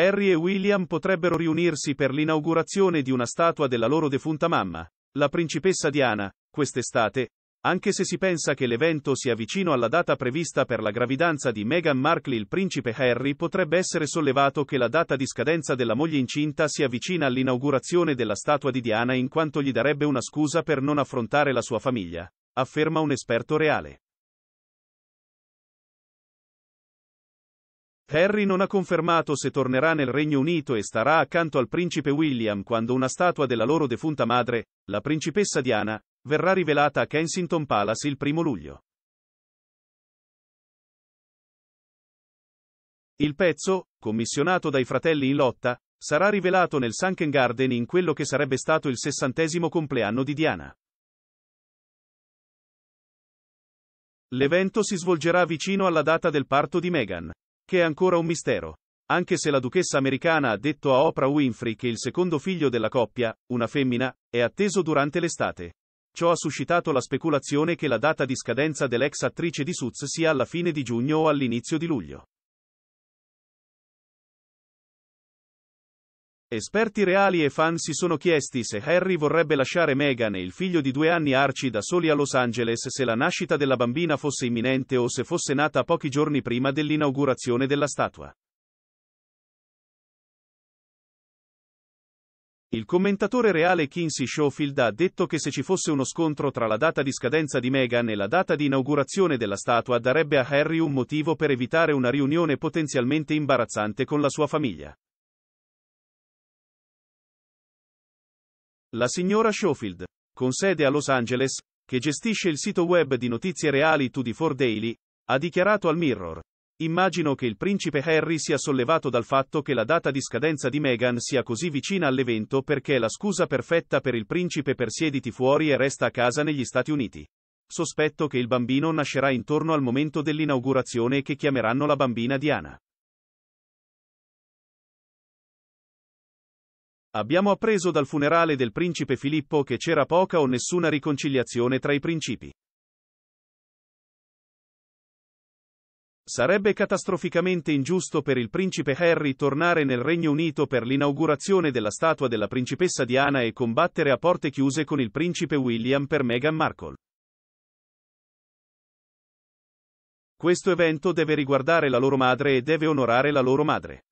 Harry e William potrebbero riunirsi per l'inaugurazione di una statua della loro defunta mamma, la principessa Diana, quest'estate, anche se si pensa che l'evento sia vicino alla data prevista per la gravidanza di Meghan Markle il principe Harry potrebbe essere sollevato che la data di scadenza della moglie incinta sia vicina all'inaugurazione della statua di Diana in quanto gli darebbe una scusa per non affrontare la sua famiglia, afferma un esperto reale. Harry non ha confermato se tornerà nel Regno Unito e starà accanto al principe William quando una statua della loro defunta madre, la principessa Diana, verrà rivelata a Kensington Palace il primo luglio. Il pezzo, commissionato dai fratelli in lotta, sarà rivelato nel Sunken Garden in quello che sarebbe stato il sessantesimo compleanno di Diana. L'evento si svolgerà vicino alla data del parto di Meghan che è ancora un mistero. Anche se la duchessa americana ha detto a Oprah Winfrey che il secondo figlio della coppia, una femmina, è atteso durante l'estate. Ciò ha suscitato la speculazione che la data di scadenza dell'ex attrice di Suits sia alla fine di giugno o all'inizio di luglio. Esperti reali e fan si sono chiesti se Harry vorrebbe lasciare Meghan e il figlio di due anni Archie da soli a Los Angeles se la nascita della bambina fosse imminente o se fosse nata pochi giorni prima dell'inaugurazione della statua. Il commentatore reale Kinsey Schofield ha detto che se ci fosse uno scontro tra la data di scadenza di Meghan e la data di inaugurazione della statua darebbe a Harry un motivo per evitare una riunione potenzialmente imbarazzante con la sua famiglia. La signora Schofield, con sede a Los Angeles, che gestisce il sito web di notizie reali 24 Daily, ha dichiarato al Mirror. Immagino che il principe Harry sia sollevato dal fatto che la data di scadenza di Meghan sia così vicina all'evento perché è la scusa perfetta per il principe per siediti fuori e resta a casa negli Stati Uniti. Sospetto che il bambino nascerà intorno al momento dell'inaugurazione e che chiameranno la bambina Diana. Abbiamo appreso dal funerale del principe Filippo che c'era poca o nessuna riconciliazione tra i principi. Sarebbe catastroficamente ingiusto per il principe Harry tornare nel Regno Unito per l'inaugurazione della statua della principessa Diana e combattere a porte chiuse con il principe William per Meghan Markle. Questo evento deve riguardare la loro madre e deve onorare la loro madre.